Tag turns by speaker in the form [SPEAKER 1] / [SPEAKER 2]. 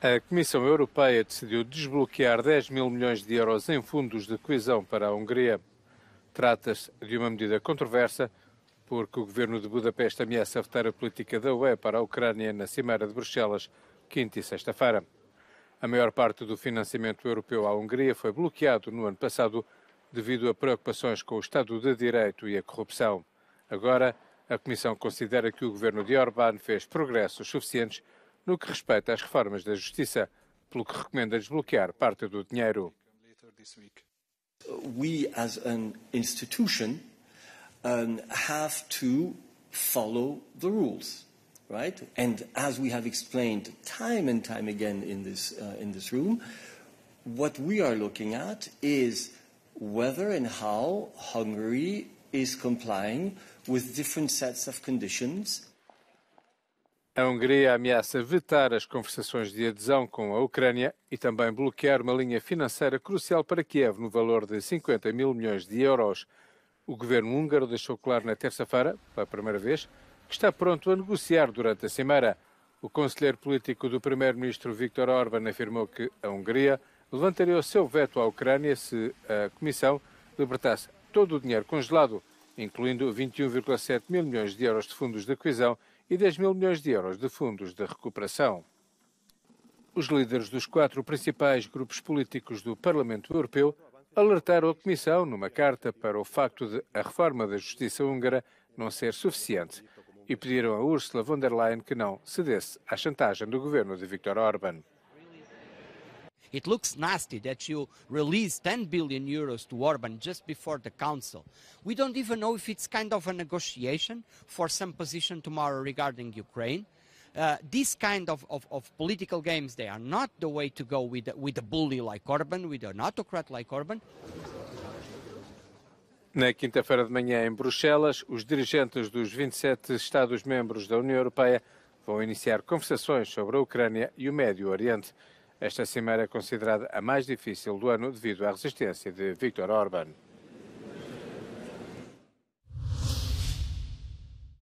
[SPEAKER 1] A Comissão Europeia decidiu desbloquear 10 mil milhões de euros em fundos de coesão para a Hungria. Trata-se de uma medida controversa, porque o governo de Budapeste ameaça votar a política da UE para a Ucrânia na Cimeira de Bruxelas, quinta e sexta-feira. A maior parte do financiamento europeu à Hungria foi bloqueado no ano passado devido a preocupações com o Estado de Direito e a corrupção. Agora, a Comissão considera que o governo de Orbán fez progressos suficientes No que respeita às reformas da Justiça, pelo que recomenda desbloquear parte do dinheiro. We as an institution um,
[SPEAKER 2] have to follow the rules, right? And as we have explained time and time again in this, uh, in this room, what we are looking at is whether and how Hungary is complying
[SPEAKER 1] with different sets of conditions A Hungria ameaça vetar as conversações de adesão com a Ucrânia e também bloquear uma linha financeira crucial para Kiev no valor de 50 mil milhões de euros. O governo húngaro deixou claro na terça-feira, pela primeira vez, que está pronto a negociar durante a cimeira. O conselheiro político do primeiro-ministro Viktor Orban afirmou que a Hungria levantaria o seu veto à Ucrânia se a Comissão libertasse todo o dinheiro congelado incluindo 21,7 mil milhões de euros de fundos da coesão e 10 mil milhões de euros de fundos de recuperação. Os líderes dos quatro principais grupos políticos do Parlamento Europeu alertaram a Comissão numa carta para o facto de a reforma da justiça húngara não ser suficiente e pediram a Ursula von der Leyen que não cedesse à chantagem do governo de Viktor Orban.
[SPEAKER 3] It looks nasty that you release 10 billion euros to Orban just before the council. We don't even know if it's kind of a negotiation for some position tomorrow regarding Ukraine. Uh, these kind of, of, of, political games, they are not the way to go with, with a bully like Orban, with an autocrat like Orban.
[SPEAKER 1] Na quinta-feira de manhã, em Bruxelas, os dirigentes dos 27 Estados-membros da União Europeia vão iniciar conversações sobre a Ucrânia e o Médio Oriente. Esta cimeira é considerada a mais difícil do ano devido à resistência de Viktor Orban.